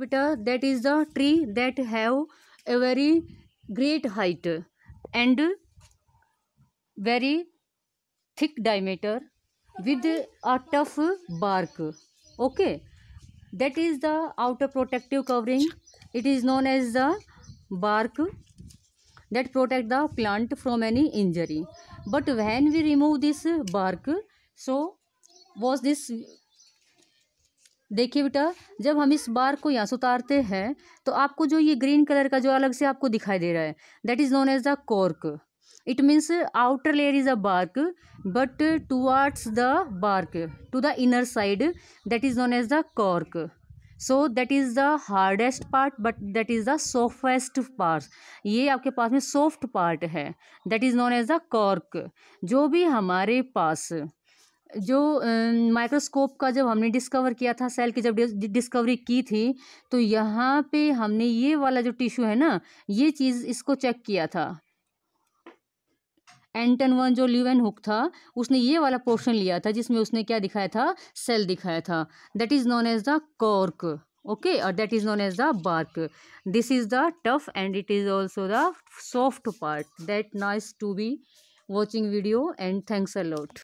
Jupiter that is the tree that have a very great height and very thick diameter with a tough bark okay that is the outer protective covering it is known as the bark that protect the plant from any injury but when we remove this bark so was this देखिए बेटा जब हम इस बार को यहाँ से उतारते हैं तो आपको जो ये ग्रीन कलर का जो अलग से आपको दिखाई दे रहा है that is known as the cork it means outer layer is a bark but towards the bark to the inner side that is known as the cork so that is the hardest part but that is the softest part ये आपके पास में soft part है that is known as the cork जो भी हमारे पास जो microscope का जब हमने डिस्कवर किया था सेल की जब डिस्कवरी की थी तो यहाँ पे हमने ये वाला जो टिश्यू है ना ये चीज़ इसको चेक किया था एंटन वन जो लिव एन हुक था उसने ये वाला पोर्शन लिया था जिसमें उसने क्या दिखाया था सेल दिखाया था that is known as the cork okay और that is known as the bark this is the tough and it is also the soft part that nice to be watching video and thanks allot